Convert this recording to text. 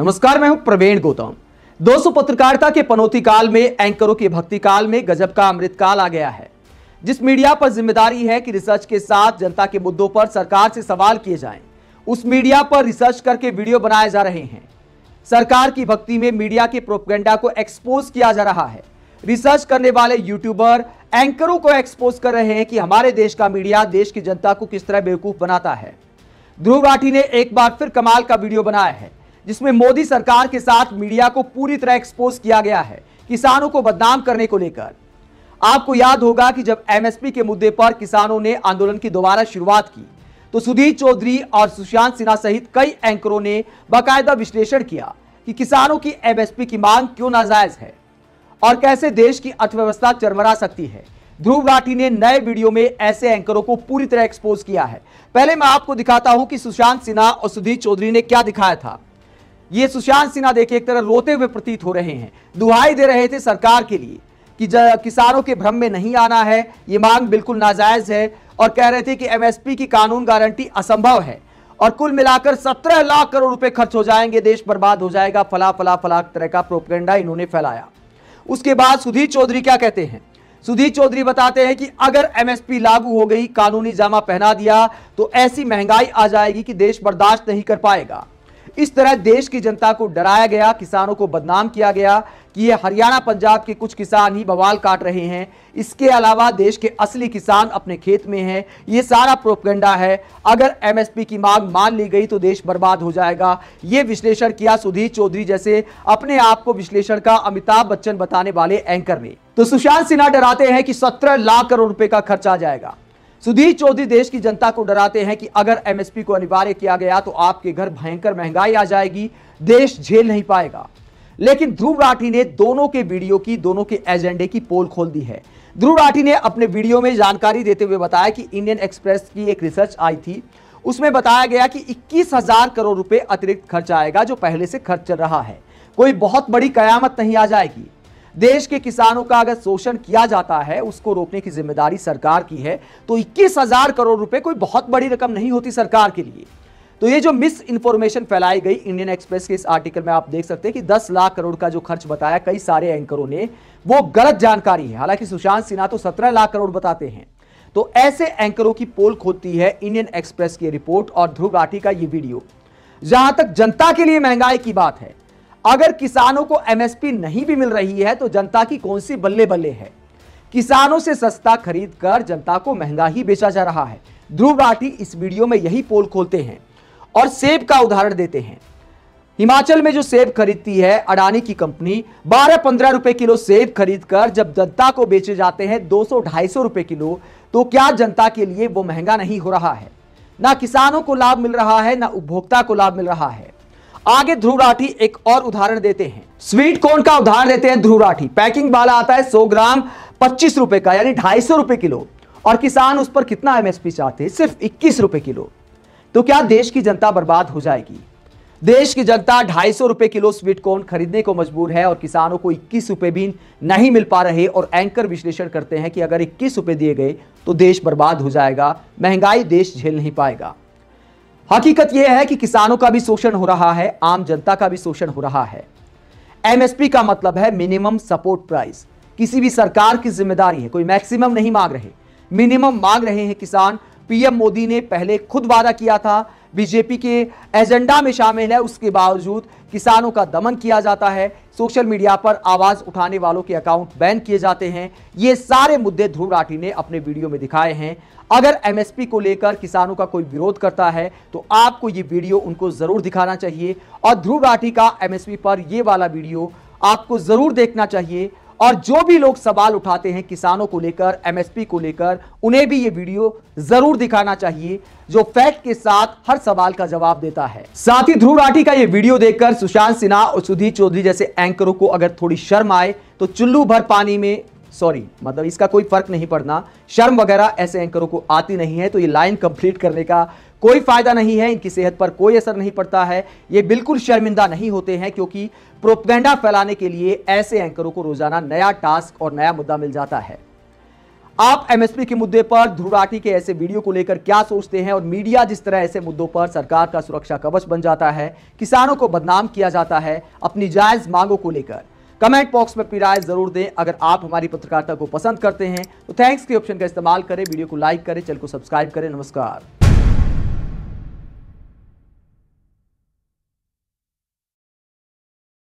नमस्कार मैं हूं प्रवीण गौतम दोस्तों पत्रकारिता के पनौती काल में एंकरों के भक्ति काल में गजब का अमृतकाल आ गया है जिस मीडिया पर जिम्मेदारी है कि रिसर्च के साथ जनता के मुद्दों पर सरकार से सवाल किए जाएं, उस मीडिया पर रिसर्च करके वीडियो बनाए जा रहे हैं सरकार की भक्ति में मीडिया के प्रोपगेंडा को एक्सपोज किया जा रहा है रिसर्च करने वाले यूट्यूबर एंकरों को एक्सपोज कर रहे हैं कि हमारे देश का मीडिया देश की जनता को किस तरह बेवकूफ बनाता है ध्रुव राठी ने एक बार फिर कमाल का वीडियो बनाया है जिसमें मोदी सरकार के साथ मीडिया को पूरी तरह एक्सपोज किया गया है किसानों को बदनाम करने को लेकर आपको याद होगा कि जब एमएसपी के मुद्दे पर किसानों ने आंदोलन की दोबारा शुरुआत की तो सुधीर चौधरी और सुशांत सिन्हा सहित कई एंकरों ने बाकायदा विश्लेषण किया कि किसानों की एमएसपी की मांग क्यों नाजायज है और कैसे देश की अर्थव्यवस्था चरमरा सकती है ध्रुव राठी ने नए वीडियो में ऐसे एंकरों को पूरी तरह एक्सपोज किया है पहले मैं आपको दिखाता हूं कि सुशांत सिन्हा और सुधीर चौधरी ने क्या दिखाया था ये सुशांत सिन्हा देखिए एक तरह रोते हुए प्रतीत हो रहे हैं दुहाई दे रहे थे सरकार के लिए कि किसानों के भ्रम में नहीं आना है ये मांग बिल्कुल नाजायज है और कह रहे थे कि एमएसपी की कानून गारंटी असंभव है और कुल मिलाकर 17 लाख करोड़ रुपए खर्च हो जाएंगे देश बर्बाद हो जाएगा फला फला फला तरह का प्रोपगेंडा इन्होंने फैलाया उसके बाद सुधीर चौधरी क्या कहते हैं सुधीर चौधरी बताते हैं कि अगर एमएसपी लागू हो गई कानूनी जामा पहना दिया तो ऐसी महंगाई आ जाएगी कि देश बर्दाश्त नहीं कर पाएगा इस तरह देश की जनता को डराया गया किसानों को बदनाम किया गया कि ये हरियाणा पंजाब के कुछ किसान ही बवाल काट रहे हैं इसके अलावा देश के असली किसान अपने खेत में हैं ये सारा प्रोपगेंडा है अगर एमएसपी की मांग मान ली गई तो देश बर्बाद हो जाएगा ये विश्लेषण किया सुधीर चौधरी जैसे अपने आप को विश्लेषण का अमिताभ बच्चन बताने वाले एंकर ने तो सुशांत सिन्हा डराते हैं कि सत्रह लाख करोड़ रुपए का खर्चा आ जाएगा सुधीर चौधरी देश की जनता को डराते हैं कि अगर एमएसपी को अनिवार्य किया गया तो आपके घर भयंकर महंगाई आ जाएगी देश झेल नहीं पाएगा लेकिन ध्रुव राठी ने दोनों के वीडियो की दोनों के एजेंडे की पोल खोल दी है ध्रुव राठी ने अपने वीडियो में जानकारी देते हुए बताया कि इंडियन एक्सप्रेस की एक रिसर्च आई थी उसमें बताया गया कि इक्कीस हजार करोड़ रुपए अतिरिक्त खर्च आएगा जो पहले से खर्च चल रहा है कोई बहुत बड़ी कयामत नहीं आ जाएगी देश के किसानों का अगर शोषण किया जाता है उसको रोकने की जिम्मेदारी सरकार की है तो इक्कीस हजार करोड़ रुपए कोई बहुत बड़ी रकम नहीं होती सरकार के लिए तो ये जो मिस इन्फॉर्मेशन फैलाई गई इंडियन एक्सप्रेस के इस आर्टिकल में आप देख सकते हैं कि 10 लाख करोड़ का जो खर्च बताया कई सारे एंकरों ने वो गलत जानकारी है हालांकि सुशांत सिन्हा तो 17 लाख करोड़ बताते हैं तो ऐसे एंकरों की पोल खोदती है इंडियन एक्सप्रेस की रिपोर्ट और ध्रुव राठी का ये वीडियो जहां तक जनता के लिए महंगाई की बात है अगर किसानों को एमएसपी नहीं भी मिल रही है तो जनता की कौन सी बल्ले बल्ले है किसानों से सस्ता खरीद कर जनता को महंगा ही बेचा जा रहा है ध्रुव राठी इस वीडियो में यही पोल खोलते हैं और सेब का उदाहरण देते हैं हिमाचल में जो सेब खरीदती है अडानी की कंपनी 12-15 रुपए किलो सेब खरीदकर जब जनता को बेचे जाते हैं 200-250 रुपए किलो तो क्या जनता के लिए वो महंगा नहीं हो रहा है ना किसानों को लाभ मिल रहा है ना उपभोक्ता को लाभ मिल रहा है आगे ध्रुव राठी एक और उदाहरण देते हैं स्वीट कॉर्न का उदाहरण देते हैं ध्रुव राठी पैकिंग वाला आता है 100 ग्राम पच्चीस रुपए का यानी ढाई सौ रुपए किलो और किसान उस पर कितना एमएसपी चाहते हैं सिर्फ इक्कीस रुपए किलो तो क्या देश की जनता बर्बाद हो जाएगी देश की जनता ढाई सौ रुपये किलो स्वीट कॉर्न खरीदने को मजबूर है और किसानों को इक्कीस रुपए भी नहीं मिल पा रहे और एंकर विश्लेषण करते हैं कि अगर इक्कीस रुपए दिए गए तो देश बर्बाद हो जाएगा महंगाई देश झेल नहीं पाएगा हकीकत यह है कि किसानों का भी शोषण हो रहा है आम जनता का भी शोषण हो रहा है एमएसपी का मतलब है मिनिमम सपोर्ट प्राइस किसी भी सरकार की जिम्मेदारी है कोई मैक्सिमम नहीं मांग रहे मिनिमम मांग रहे हैं किसान पीएम मोदी ने पहले खुद वादा किया था बीजेपी के एजेंडा में शामिल है उसके बावजूद किसानों का दमन किया जाता है सोशल मीडिया पर आवाज़ उठाने वालों के अकाउंट बैन किए जाते हैं ये सारे मुद्दे ध्रुव राठी ने अपने वीडियो में दिखाए हैं अगर एमएसपी को लेकर किसानों का कोई विरोध करता है तो आपको ये वीडियो उनको ज़रूर दिखाना चाहिए और ध्रुव राठी का एमएसपी पर ये वाला वीडियो आपको ज़रूर देखना चाहिए और जो भी लोग सवाल उठाते हैं किसानों को लेकर एमएसपी को लेकर उन्हें भी ये वीडियो जरूर दिखाना चाहिए जो फैक्ट के साथ हर सवाल का जवाब देता है साथ ही ध्रुव राठी का ये वीडियो देखकर सुशांत सिन्हा और सुधीर चौधरी जैसे एंकरों को अगर थोड़ी शर्म आए तो चुल्लू भर पानी में सॉरी मतलब इसका कोई फर्क नहीं पड़ना शर्म वगैरह ऐसे एंकरों को आती नहीं है तो ये लाइन कंप्लीट करने का कोई फ़ायदा नहीं है इनकी सेहत पर कोई असर नहीं पड़ता है ये बिल्कुल शर्मिंदा नहीं होते हैं क्योंकि प्रोपगेंडा फैलाने के लिए ऐसे एंकरों को रोजाना नया टास्क और नया मुद्दा मिल जाता है आप एमएसपी के मुद्दे पर ध्रुराटी के ऐसे वीडियो को लेकर क्या सोचते हैं और मीडिया जिस तरह ऐसे मुद्दों पर सरकार का सुरक्षा कवच बन जाता है किसानों को बदनाम किया जाता है अपनी जायज मांगों को लेकर कमेंट बॉक्स में अपनी राय जरूर दें अगर आप हमारी पत्रकारिता को पसंद करते हैं तो थैंक्स के ऑप्शन का इस्तेमाल करें वीडियो को लाइक करें चैनल को सब्सक्राइब करें नमस्कार